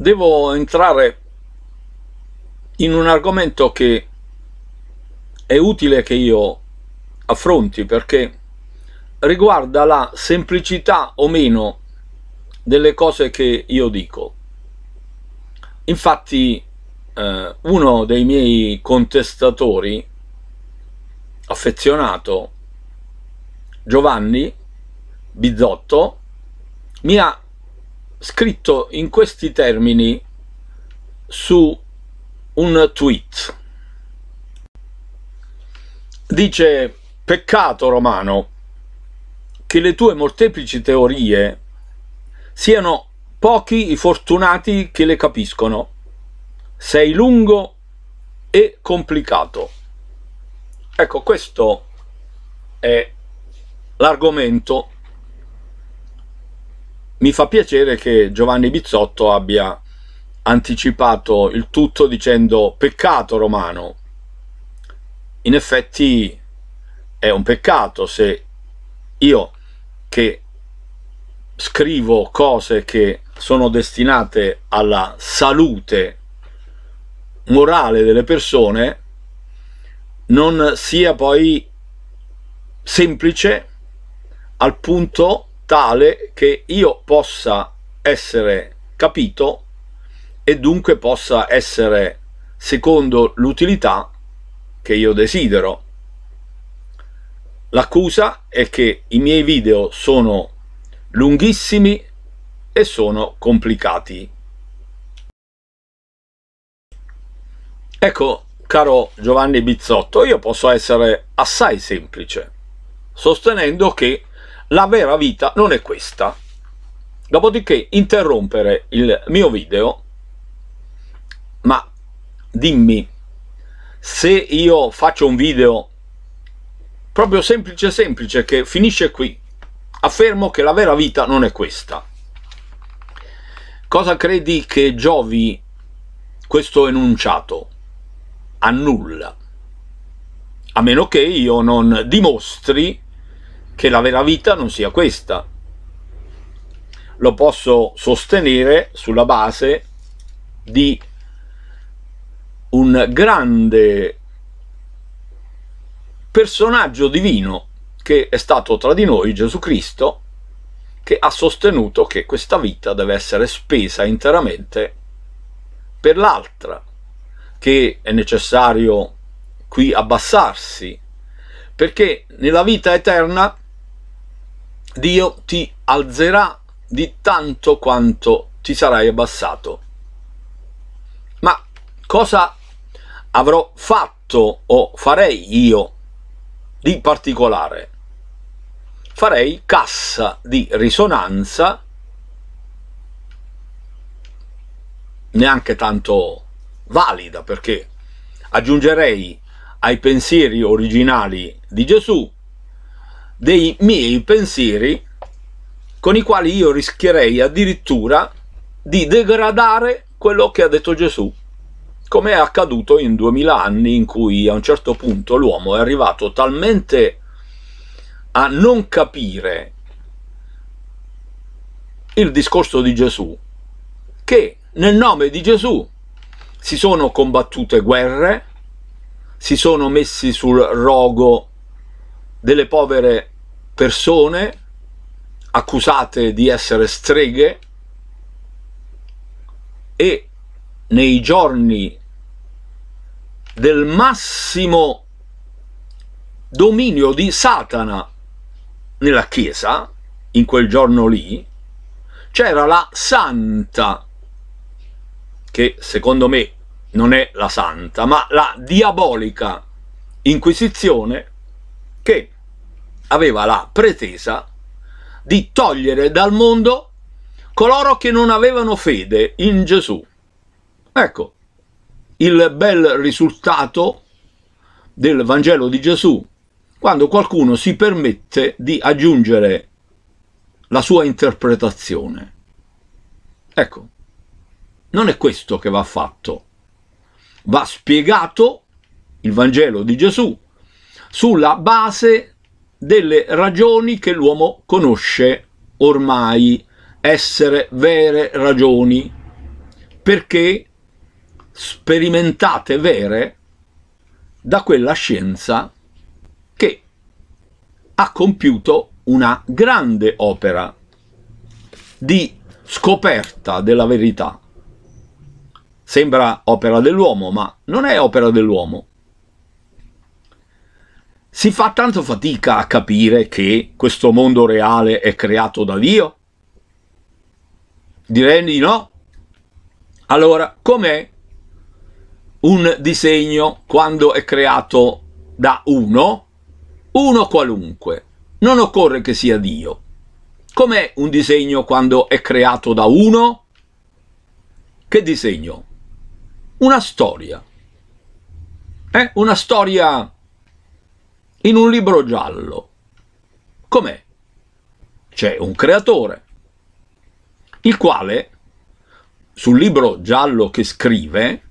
devo entrare in un argomento che è utile che io affronti perché riguarda la semplicità o meno delle cose che io dico. Infatti eh, uno dei miei contestatori affezionato Giovanni Bizotto mi ha scritto in questi termini su un tweet. Dice, peccato romano, che le tue molteplici teorie siano pochi i fortunati che le capiscono. Sei lungo e complicato. Ecco, questo è l'argomento mi fa piacere che Giovanni Bizzotto abbia anticipato il tutto dicendo peccato romano. In effetti è un peccato se io che scrivo cose che sono destinate alla salute morale delle persone non sia poi semplice al punto tale che io possa essere capito e dunque possa essere secondo l'utilità che io desidero. L'accusa è che i miei video sono lunghissimi e sono complicati. Ecco, caro Giovanni Bizzotto, io posso essere assai semplice, sostenendo che la vera vita non è questa. Dopodiché interrompere il mio video, ma dimmi, se io faccio un video proprio semplice semplice che finisce qui, affermo che la vera vita non è questa. Cosa credi che giovi questo enunciato? A nulla. A meno che io non dimostri che la vera vita non sia questa. Lo posso sostenere sulla base di un grande personaggio divino che è stato tra di noi, Gesù Cristo, che ha sostenuto che questa vita deve essere spesa interamente per l'altra, che è necessario qui abbassarsi, perché nella vita eterna Dio ti alzerà di tanto quanto ti sarai abbassato. Ma cosa avrò fatto o farei io di particolare? Farei cassa di risonanza, neanche tanto valida perché aggiungerei ai pensieri originali di Gesù dei miei pensieri con i quali io rischierei addirittura di degradare quello che ha detto Gesù, come è accaduto in duemila anni in cui a un certo punto l'uomo è arrivato talmente a non capire il discorso di Gesù che nel nome di Gesù si sono combattute guerre, si sono messi sul rogo delle povere persone accusate di essere streghe e nei giorni del massimo dominio di Satana nella Chiesa, in quel giorno lì, c'era la santa, che secondo me non è la santa, ma la diabolica inquisizione che aveva la pretesa di togliere dal mondo coloro che non avevano fede in Gesù. Ecco il bel risultato del Vangelo di Gesù, quando qualcuno si permette di aggiungere la sua interpretazione. Ecco, non è questo che va fatto. Va spiegato il Vangelo di Gesù sulla base delle ragioni che l'uomo conosce ormai essere vere ragioni, perché sperimentate vere da quella scienza che ha compiuto una grande opera di scoperta della verità. Sembra opera dell'uomo, ma non è opera dell'uomo, si fa tanto fatica a capire che questo mondo reale è creato da Dio? Direi di no. Allora, com'è un disegno quando è creato da uno? Uno qualunque. Non occorre che sia Dio. Com'è un disegno quando è creato da uno? Che disegno? Una storia. È eh? una storia in un libro giallo. Com'è? C'è un creatore, il quale sul libro giallo che scrive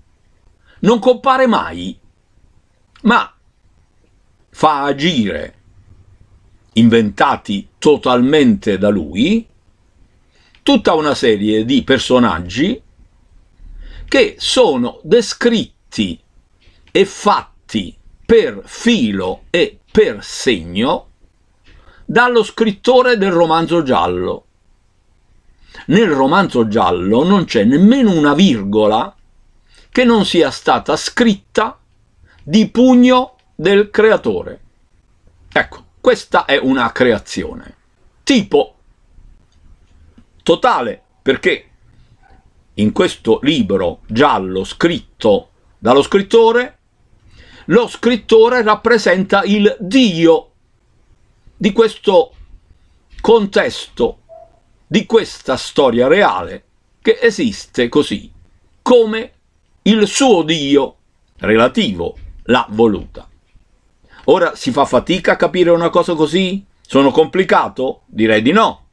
non compare mai, ma fa agire inventati totalmente da lui tutta una serie di personaggi che sono descritti e fatti per filo e per segno dallo scrittore del romanzo giallo. Nel romanzo giallo non c'è nemmeno una virgola che non sia stata scritta di pugno del creatore. Ecco, questa è una creazione. Tipo totale, perché in questo libro giallo scritto dallo scrittore lo scrittore rappresenta il Dio di questo contesto, di questa storia reale che esiste così, come il suo Dio relativo l'ha voluta. Ora si fa fatica a capire una cosa così? Sono complicato? Direi di no.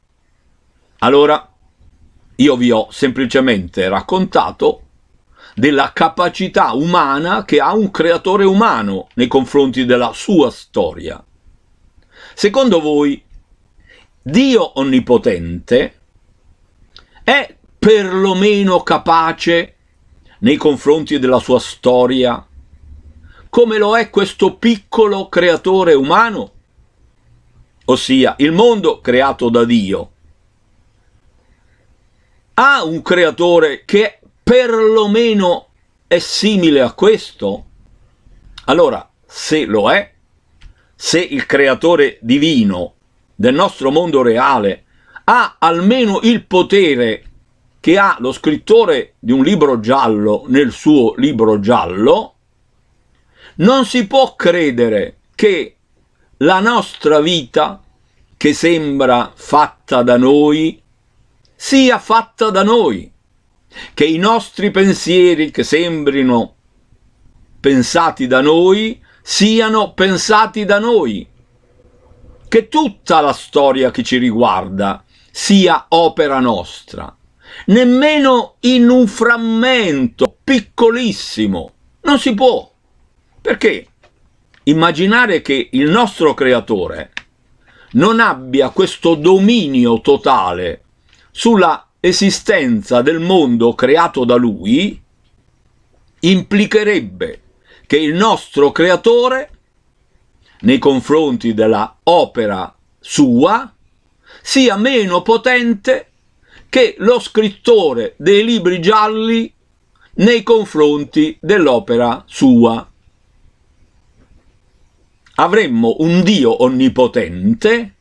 Allora, io vi ho semplicemente raccontato della capacità umana che ha un creatore umano nei confronti della sua storia. Secondo voi, Dio onnipotente è perlomeno capace nei confronti della sua storia come lo è questo piccolo creatore umano? Ossia, il mondo creato da Dio ha un creatore che perlomeno è simile a questo? Allora, se lo è, se il creatore divino del nostro mondo reale ha almeno il potere che ha lo scrittore di un libro giallo nel suo libro giallo, non si può credere che la nostra vita, che sembra fatta da noi, sia fatta da noi che i nostri pensieri che sembrino pensati da noi siano pensati da noi, che tutta la storia che ci riguarda sia opera nostra, nemmeno in un frammento piccolissimo, non si può, perché immaginare che il nostro creatore non abbia questo dominio totale sulla esistenza del mondo creato da lui implicherebbe che il nostro creatore nei confronti della opera sua sia meno potente che lo scrittore dei libri gialli nei confronti dell'opera sua. Avremmo un Dio onnipotente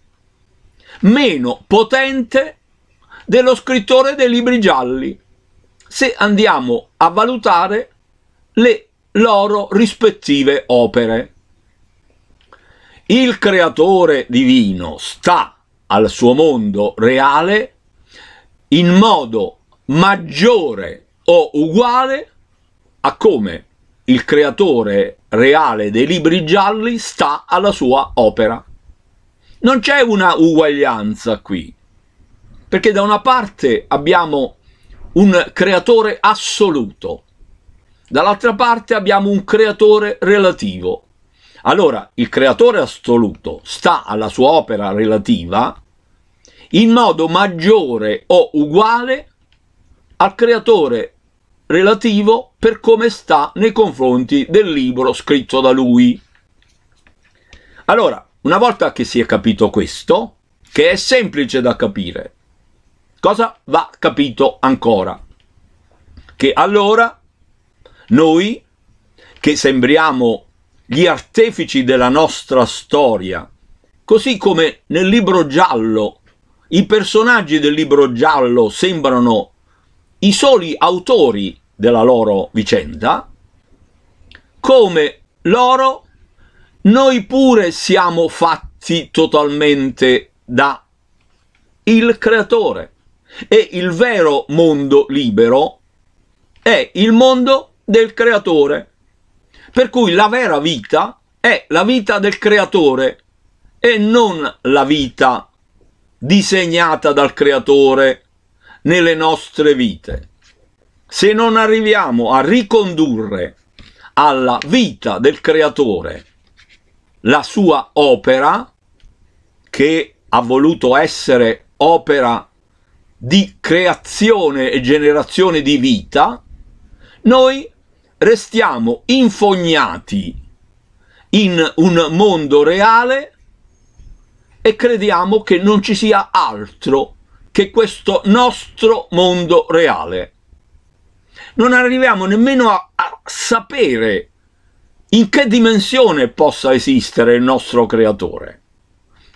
meno potente dello scrittore dei libri gialli se andiamo a valutare le loro rispettive opere. Il creatore divino sta al suo mondo reale in modo maggiore o uguale a come il creatore reale dei libri gialli sta alla sua opera. Non c'è una uguaglianza qui, perché da una parte abbiamo un creatore assoluto, dall'altra parte abbiamo un creatore relativo. Allora, il creatore assoluto sta alla sua opera relativa in modo maggiore o uguale al creatore relativo per come sta nei confronti del libro scritto da lui. Allora, una volta che si è capito questo, che è semplice da capire, Cosa va capito ancora? Che allora noi, che sembriamo gli artefici della nostra storia, così come nel libro giallo, i personaggi del libro giallo sembrano i soli autori della loro vicenda, come loro noi pure siamo fatti totalmente da il creatore e il vero mondo libero è il mondo del creatore. Per cui la vera vita è la vita del creatore e non la vita disegnata dal creatore nelle nostre vite. Se non arriviamo a ricondurre alla vita del creatore la sua opera, che ha voluto essere opera di creazione e generazione di vita, noi restiamo infognati in un mondo reale e crediamo che non ci sia altro che questo nostro mondo reale. Non arriviamo nemmeno a, a sapere in che dimensione possa esistere il nostro creatore.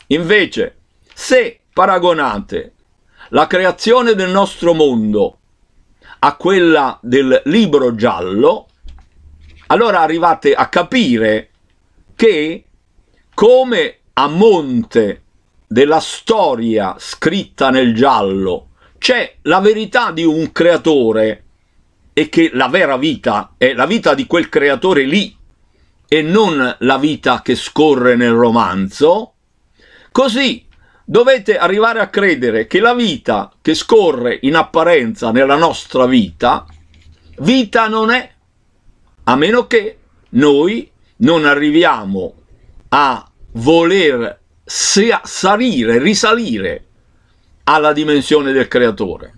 Invece, se paragonate la creazione del nostro mondo a quella del libro giallo, allora arrivate a capire che come a monte della storia scritta nel giallo c'è la verità di un creatore e che la vera vita è la vita di quel creatore lì e non la vita che scorre nel romanzo, così dovete arrivare a credere che la vita che scorre in apparenza nella nostra vita, vita non è, a meno che noi non arriviamo a voler salire, risalire alla dimensione del creatore,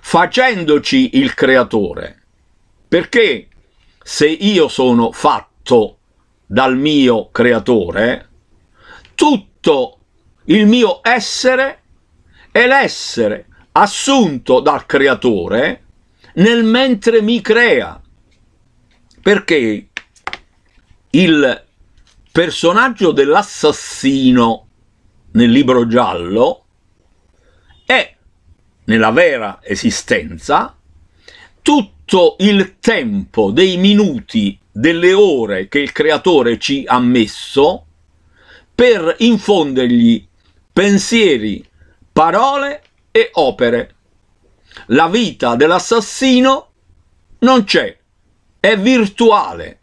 facendoci il creatore. Perché se io sono fatto dal mio creatore, tutto il mio essere è l'essere assunto dal creatore nel mentre mi crea. Perché il personaggio dell'assassino nel libro giallo è nella vera esistenza tutto il tempo dei minuti, delle ore che il creatore ci ha messo per infondergli pensieri, parole e opere. La vita dell'assassino non c'è, è virtuale,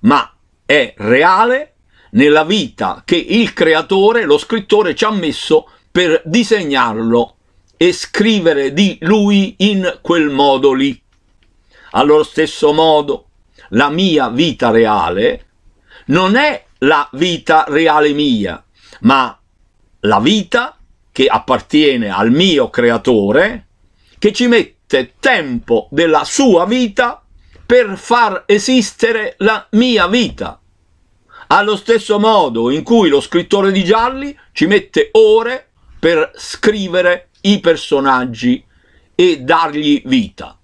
ma è reale nella vita che il creatore, lo scrittore, ci ha messo per disegnarlo e scrivere di lui in quel modo lì. Allo stesso modo, la mia vita reale non è la vita reale mia, ma la vita che appartiene al mio creatore, che ci mette tempo della sua vita per far esistere la mia vita. Allo stesso modo in cui lo scrittore di Gialli ci mette ore per scrivere i personaggi e dargli vita.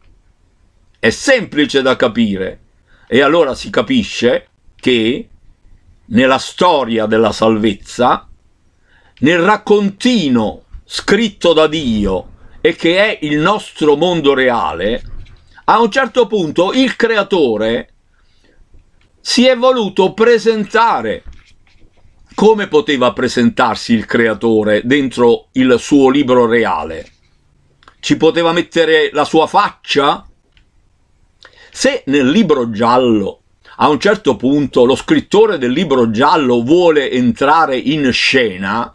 È semplice da capire e allora si capisce che nella storia della salvezza nel raccontino scritto da Dio e che è il nostro mondo reale, a un certo punto il creatore si è voluto presentare. Come poteva presentarsi il creatore dentro il suo libro reale? Ci poteva mettere la sua faccia? Se nel libro giallo, a un certo punto, lo scrittore del libro giallo vuole entrare in scena,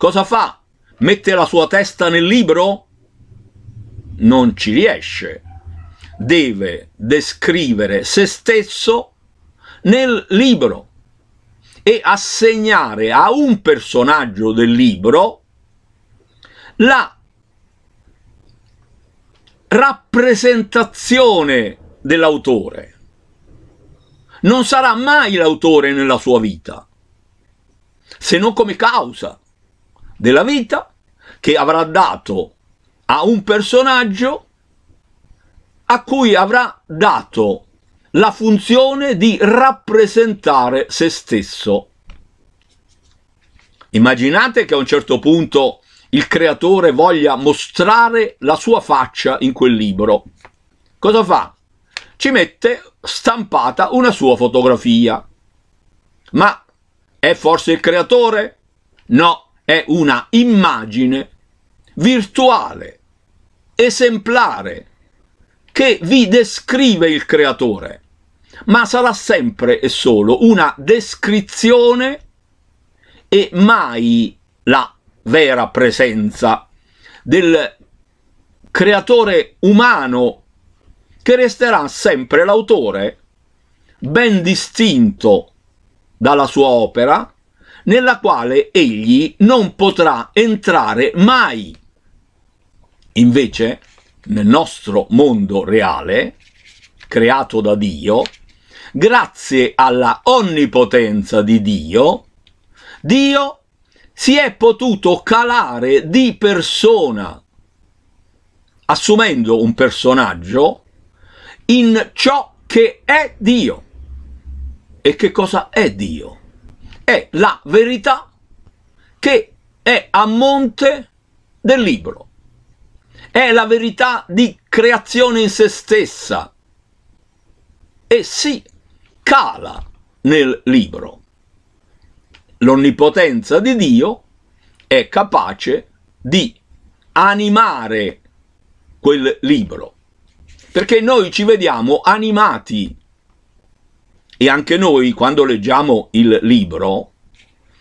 Cosa fa? Mette la sua testa nel libro? Non ci riesce. Deve descrivere se stesso nel libro e assegnare a un personaggio del libro la rappresentazione dell'autore. Non sarà mai l'autore nella sua vita, se non come causa della vita che avrà dato a un personaggio a cui avrà dato la funzione di rappresentare se stesso. Immaginate che a un certo punto il creatore voglia mostrare la sua faccia in quel libro. Cosa fa? Ci mette stampata una sua fotografia. Ma è forse il creatore? No, è una immagine virtuale, esemplare, che vi descrive il creatore, ma sarà sempre e solo una descrizione e mai la vera presenza del creatore umano che resterà sempre l'autore ben distinto dalla sua opera nella quale egli non potrà entrare mai. Invece, nel nostro mondo reale, creato da Dio, grazie alla onnipotenza di Dio, Dio si è potuto calare di persona, assumendo un personaggio in ciò che è Dio. E che cosa è Dio? è la verità che è a monte del libro. È la verità di creazione in se stessa e si cala nel libro. L'onnipotenza di Dio è capace di animare quel libro, perché noi ci vediamo animati e anche noi quando leggiamo il libro,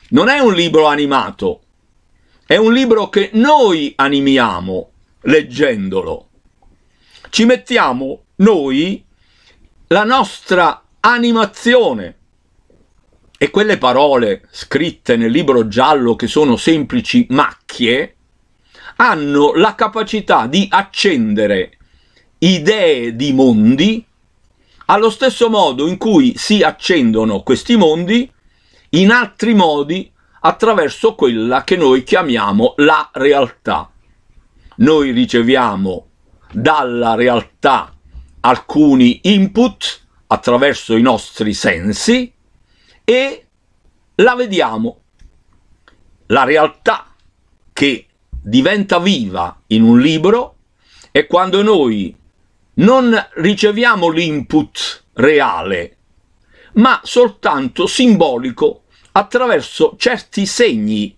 non è un libro animato, è un libro che noi animiamo leggendolo. Ci mettiamo noi la nostra animazione e quelle parole scritte nel libro giallo che sono semplici macchie hanno la capacità di accendere idee di mondi allo stesso modo in cui si accendono questi mondi, in altri modi attraverso quella che noi chiamiamo la realtà. Noi riceviamo dalla realtà alcuni input attraverso i nostri sensi e la vediamo. La realtà che diventa viva in un libro è quando noi non riceviamo l'input reale, ma soltanto simbolico attraverso certi segni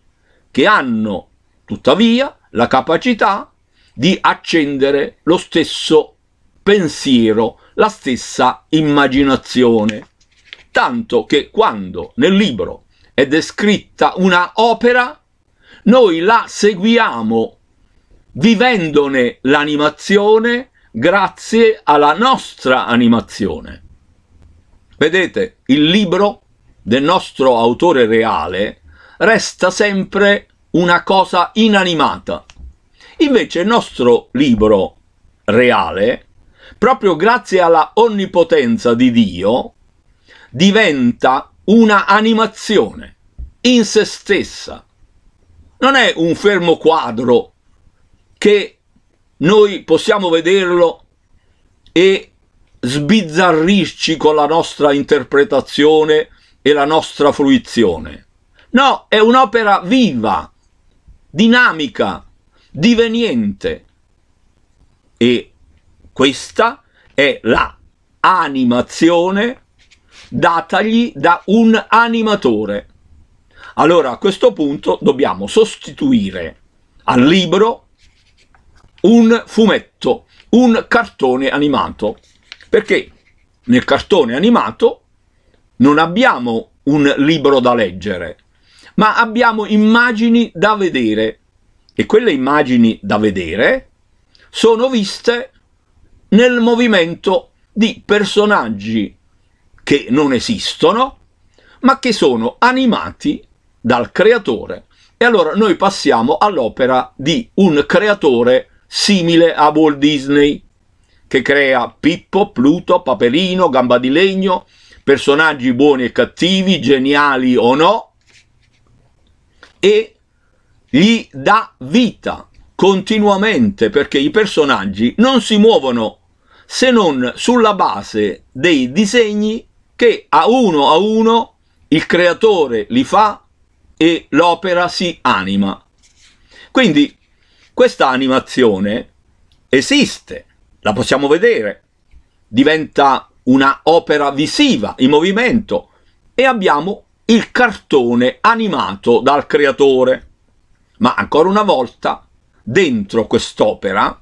che hanno tuttavia la capacità di accendere lo stesso pensiero, la stessa immaginazione. Tanto che quando nel libro è descritta una opera, noi la seguiamo vivendone l'animazione grazie alla nostra animazione. Vedete, il libro del nostro autore reale resta sempre una cosa inanimata. Invece il nostro libro reale, proprio grazie alla onnipotenza di Dio, diventa una animazione in se stessa. Non è un fermo quadro che noi possiamo vederlo e sbizzarrirci con la nostra interpretazione e la nostra fruizione. No, è un'opera viva, dinamica, diveniente. E questa è la animazione datagli da un animatore. Allora a questo punto dobbiamo sostituire al libro un fumetto, un cartone animato, perché nel cartone animato non abbiamo un libro da leggere, ma abbiamo immagini da vedere e quelle immagini da vedere sono viste nel movimento di personaggi che non esistono, ma che sono animati dal creatore. E allora noi passiamo all'opera di un creatore simile a Walt Disney, che crea Pippo, Pluto, Paperino, Gamba di Legno, personaggi buoni e cattivi, geniali o no, e gli dà vita continuamente perché i personaggi non si muovono se non sulla base dei disegni che a uno a uno il creatore li fa e l'opera si anima. Quindi questa animazione esiste, la possiamo vedere, diventa una opera visiva in movimento e abbiamo il cartone animato dal creatore. Ma ancora una volta, dentro quest'opera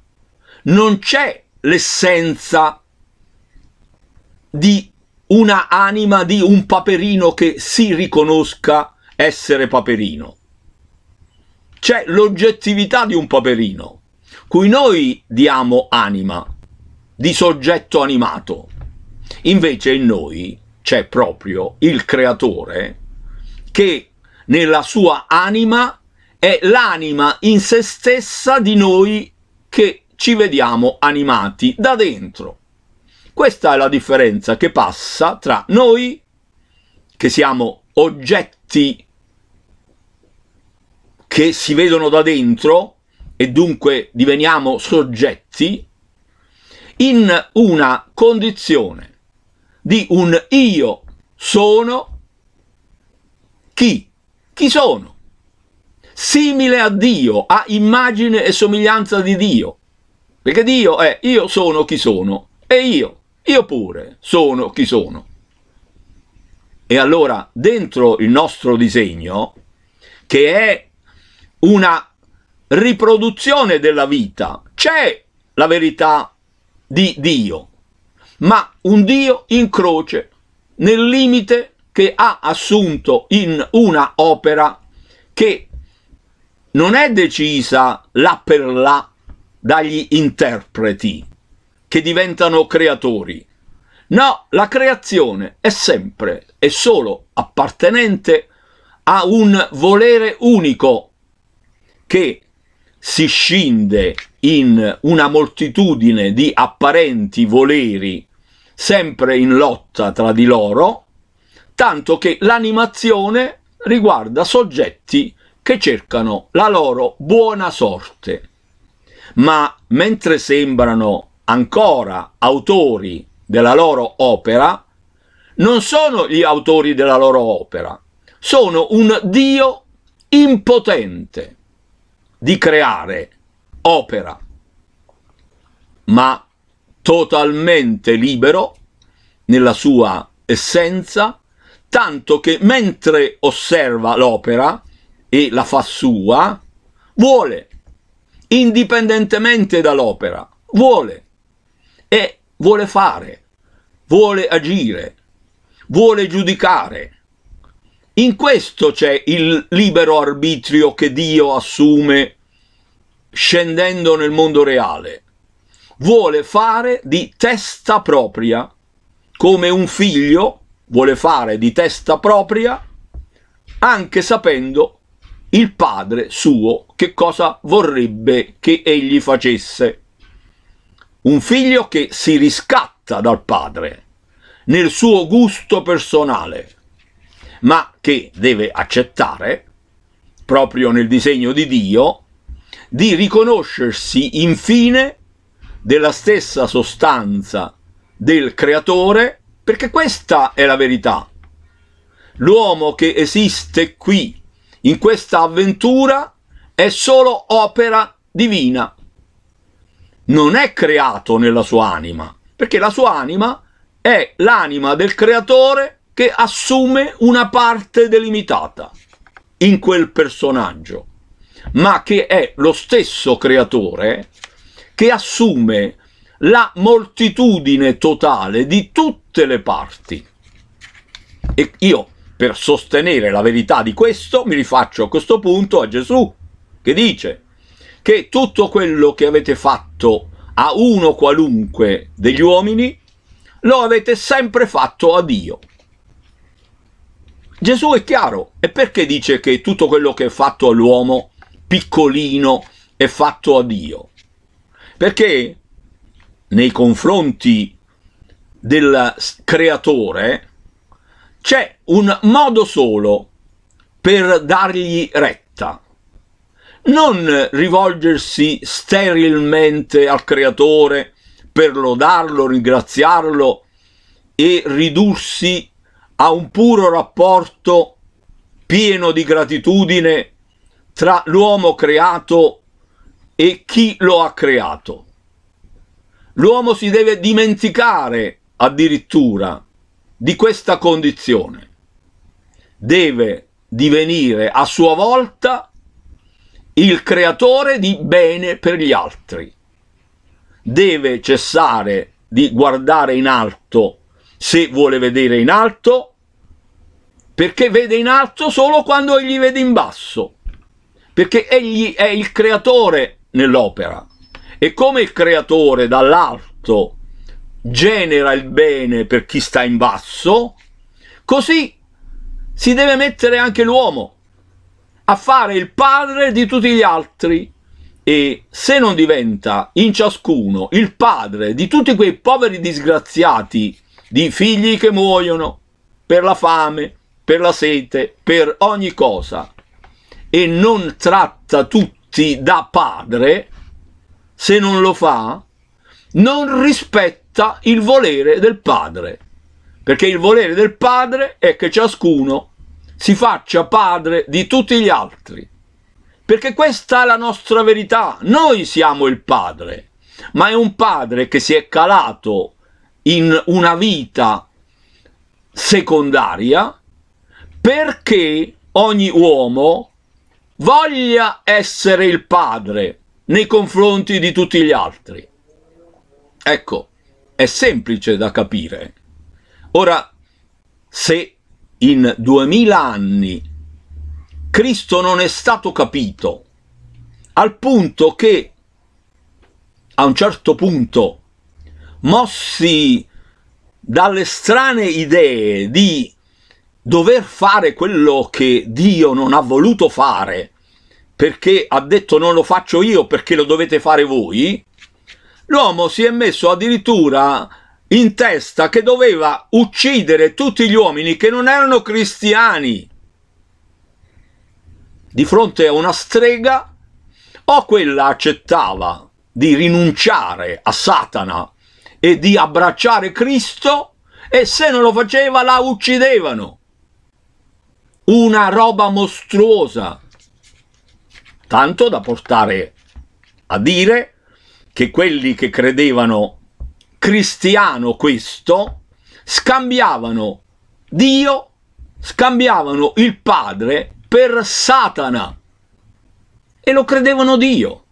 non c'è l'essenza di una anima di un paperino che si riconosca essere paperino c'è l'oggettività di un paperino, cui noi diamo anima, di soggetto animato. Invece in noi c'è proprio il creatore che nella sua anima è l'anima in se stessa di noi che ci vediamo animati da dentro. Questa è la differenza che passa tra noi, che siamo oggetti che si vedono da dentro e dunque diveniamo soggetti in una condizione di un io sono chi? Chi sono? Simile a Dio, a immagine e somiglianza di Dio. Perché Dio è io sono chi sono e io, io pure sono chi sono. E allora dentro il nostro disegno, che è una riproduzione della vita, c'è la verità di Dio, ma un Dio in croce, nel limite che ha assunto in una opera che non è decisa là per là dagli interpreti che diventano creatori. No, la creazione è sempre e solo appartenente a un volere unico che si scinde in una moltitudine di apparenti voleri sempre in lotta tra di loro, tanto che l'animazione riguarda soggetti che cercano la loro buona sorte. Ma mentre sembrano ancora autori della loro opera, non sono gli autori della loro opera, sono un Dio impotente di creare opera, ma totalmente libero nella sua essenza, tanto che mentre osserva l'opera e la fa sua, vuole, indipendentemente dall'opera, vuole e vuole fare, vuole agire, vuole giudicare, in questo c'è il libero arbitrio che Dio assume scendendo nel mondo reale. Vuole fare di testa propria, come un figlio vuole fare di testa propria, anche sapendo il padre suo che cosa vorrebbe che egli facesse. Un figlio che si riscatta dal padre nel suo gusto personale ma che deve accettare, proprio nel disegno di Dio, di riconoscersi infine della stessa sostanza del creatore, perché questa è la verità. L'uomo che esiste qui, in questa avventura, è solo opera divina. Non è creato nella sua anima, perché la sua anima è l'anima del creatore che assume una parte delimitata in quel personaggio, ma che è lo stesso creatore che assume la moltitudine totale di tutte le parti. E io, per sostenere la verità di questo, mi rifaccio a questo punto a Gesù, che dice che tutto quello che avete fatto a uno qualunque degli uomini, lo avete sempre fatto a Dio. Gesù è chiaro. E perché dice che tutto quello che è fatto all'uomo, piccolino, è fatto a Dio? Perché nei confronti del creatore c'è un modo solo per dargli retta. Non rivolgersi sterilmente al creatore per lodarlo, ringraziarlo e ridursi a un puro rapporto pieno di gratitudine tra l'uomo creato e chi lo ha creato. L'uomo si deve dimenticare addirittura di questa condizione. Deve divenire a sua volta il creatore di bene per gli altri. Deve cessare di guardare in alto se vuole vedere in alto perché vede in alto solo quando egli vede in basso, perché egli è il creatore nell'opera e come il creatore dall'alto genera il bene per chi sta in basso, così si deve mettere anche l'uomo a fare il padre di tutti gli altri e se non diventa in ciascuno il padre di tutti quei poveri disgraziati di figli che muoiono per la fame, per la sete, per ogni cosa, e non tratta tutti da padre, se non lo fa, non rispetta il volere del padre, perché il volere del padre è che ciascuno si faccia padre di tutti gli altri, perché questa è la nostra verità, noi siamo il padre, ma è un padre che si è calato in una vita secondaria perché ogni uomo voglia essere il padre nei confronti di tutti gli altri. Ecco, è semplice da capire. Ora, se in duemila anni Cristo non è stato capito, al punto che a un certo punto, mossi dalle strane idee di dover fare quello che Dio non ha voluto fare perché ha detto non lo faccio io perché lo dovete fare voi, l'uomo si è messo addirittura in testa che doveva uccidere tutti gli uomini che non erano cristiani di fronte a una strega o quella accettava di rinunciare a Satana e di abbracciare Cristo e se non lo faceva la uccidevano una roba mostruosa, tanto da portare a dire che quelli che credevano cristiano questo scambiavano Dio, scambiavano il Padre per Satana e lo credevano Dio.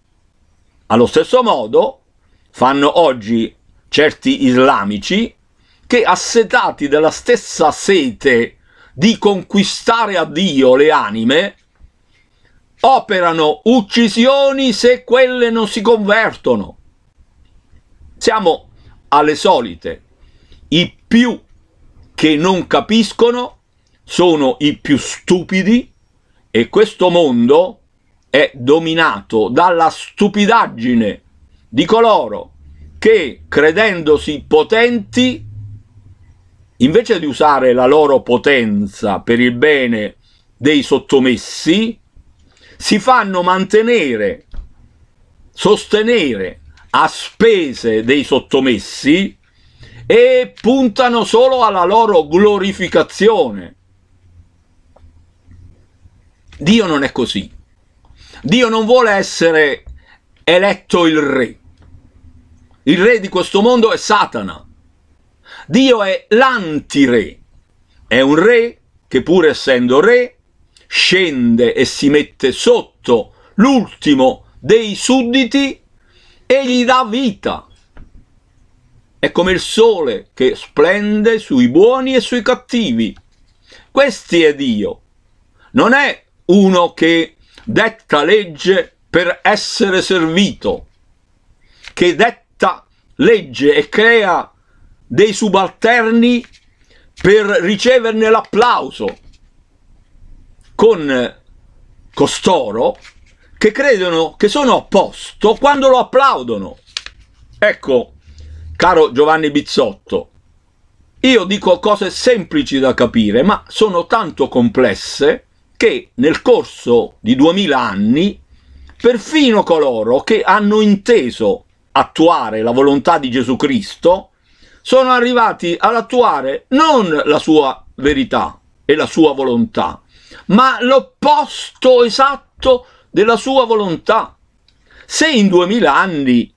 Allo stesso modo fanno oggi certi islamici che assetati della stessa sete di conquistare a Dio le anime, operano uccisioni se quelle non si convertono. Siamo alle solite. I più che non capiscono sono i più stupidi e questo mondo è dominato dalla stupidaggine di coloro che, credendosi potenti, invece di usare la loro potenza per il bene dei sottomessi, si fanno mantenere, sostenere a spese dei sottomessi e puntano solo alla loro glorificazione. Dio non è così. Dio non vuole essere eletto il re. Il re di questo mondo è Satana. Dio è l'antire, è un re che pur essendo re scende e si mette sotto l'ultimo dei sudditi e gli dà vita. È come il sole che splende sui buoni e sui cattivi. Questi è Dio. Non è uno che detta legge per essere servito, che detta legge e crea dei subalterni per riceverne l'applauso con eh, costoro che credono che sono a posto quando lo applaudono. Ecco, caro Giovanni Bizzotto, io dico cose semplici da capire, ma sono tanto complesse che nel corso di duemila anni perfino coloro che hanno inteso attuare la volontà di Gesù Cristo sono arrivati ad attuare non la sua verità e la sua volontà, ma l'opposto esatto della sua volontà. Se in duemila anni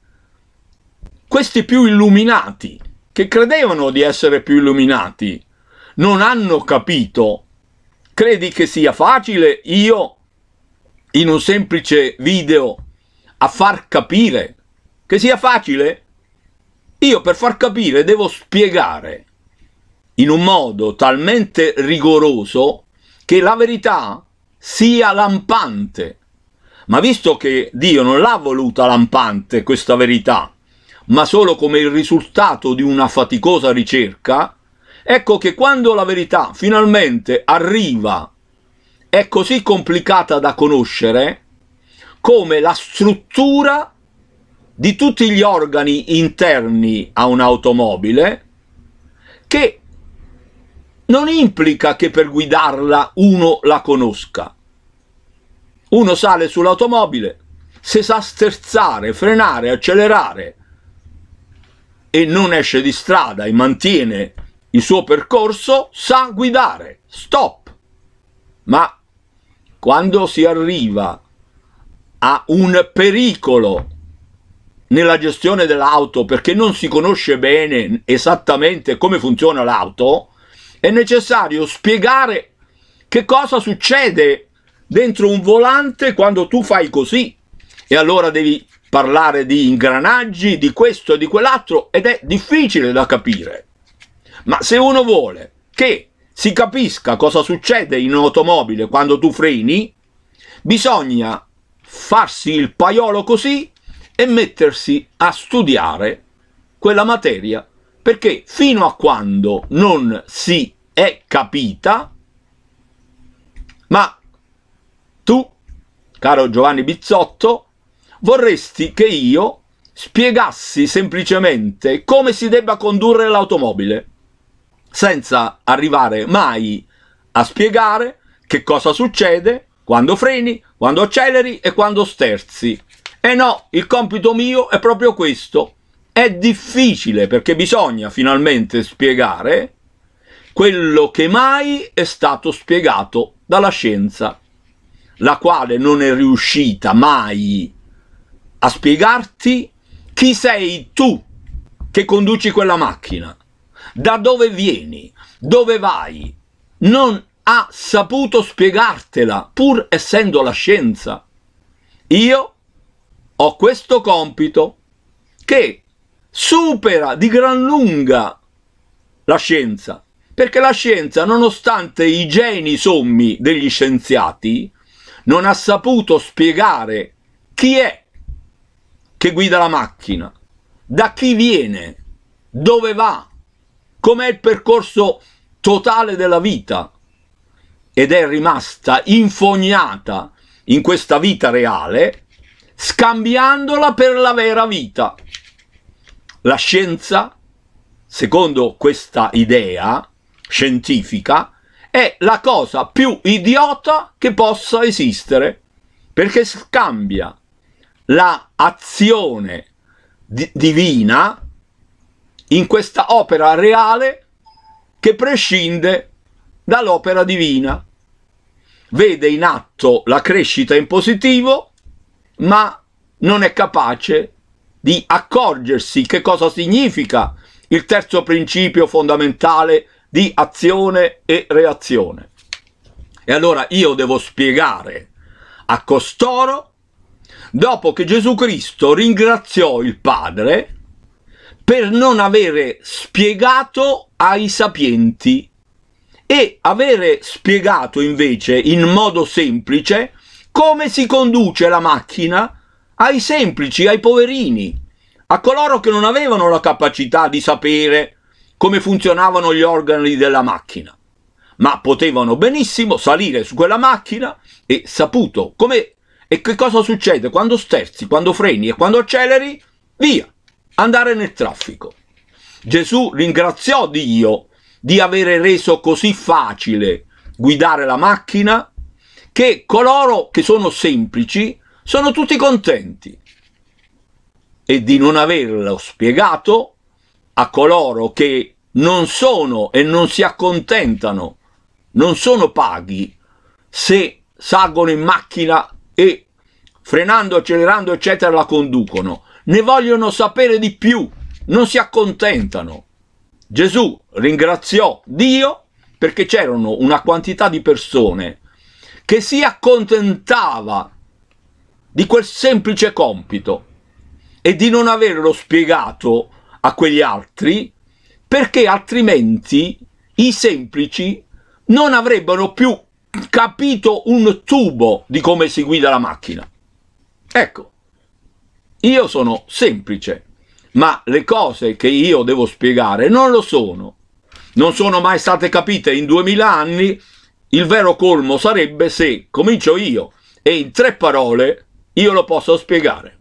questi più illuminati, che credevano di essere più illuminati, non hanno capito, credi che sia facile io, in un semplice video, a far capire? Che sia facile? Io per far capire devo spiegare in un modo talmente rigoroso che la verità sia lampante. Ma visto che Dio non l'ha voluta lampante questa verità, ma solo come il risultato di una faticosa ricerca, ecco che quando la verità finalmente arriva è così complicata da conoscere come la struttura di tutti gli organi interni a un'automobile che non implica che per guidarla uno la conosca. Uno sale sull'automobile, se sa sterzare, frenare, accelerare e non esce di strada e mantiene il suo percorso, sa guidare. Stop! Ma quando si arriva a un pericolo nella gestione dell'auto perché non si conosce bene esattamente come funziona l'auto, è necessario spiegare che cosa succede dentro un volante quando tu fai così. E allora devi parlare di ingranaggi, di questo e di quell'altro ed è difficile da capire. Ma se uno vuole che si capisca cosa succede in un'automobile quando tu freni, bisogna farsi il paiolo così e mettersi a studiare quella materia, perché fino a quando non si è capita, ma tu, caro Giovanni Bizzotto, vorresti che io spiegassi semplicemente come si debba condurre l'automobile, senza arrivare mai a spiegare che cosa succede quando freni, quando acceleri e quando sterzi. E eh no, il compito mio è proprio questo. È difficile perché bisogna finalmente spiegare quello che mai è stato spiegato dalla scienza, la quale non è riuscita mai a spiegarti chi sei tu che conduci quella macchina, da dove vieni, dove vai. Non ha saputo spiegartela, pur essendo la scienza. Io ho questo compito che supera di gran lunga la scienza, perché la scienza, nonostante i geni sommi degli scienziati, non ha saputo spiegare chi è che guida la macchina, da chi viene, dove va, com'è il percorso totale della vita ed è rimasta infognata in questa vita reale scambiandola per la vera vita. La scienza, secondo questa idea scientifica, è la cosa più idiota che possa esistere, perché scambia la azione di divina in questa opera reale che prescinde dall'opera divina. Vede in atto la crescita in positivo ma non è capace di accorgersi che cosa significa il terzo principio fondamentale di azione e reazione. E allora io devo spiegare a costoro, dopo che Gesù Cristo ringraziò il Padre, per non avere spiegato ai sapienti e avere spiegato invece in modo semplice come si conduce la macchina ai semplici, ai poverini, a coloro che non avevano la capacità di sapere come funzionavano gli organi della macchina, ma potevano benissimo salire su quella macchina e saputo come e che cosa succede quando sterzi, quando freni e quando acceleri, via, andare nel traffico. Gesù ringraziò Dio di avere reso così facile guidare la macchina che coloro che sono semplici sono tutti contenti e di non averlo spiegato a coloro che non sono e non si accontentano, non sono paghi se salgono in macchina e frenando, accelerando, eccetera, la conducono. Ne vogliono sapere di più, non si accontentano. Gesù ringraziò Dio perché c'erano una quantità di persone che si accontentava di quel semplice compito e di non averlo spiegato a quegli altri perché altrimenti i semplici non avrebbero più capito un tubo di come si guida la macchina. Ecco, io sono semplice, ma le cose che io devo spiegare non lo sono. Non sono mai state capite in duemila anni il vero colmo sarebbe se comincio io e in tre parole io lo posso spiegare.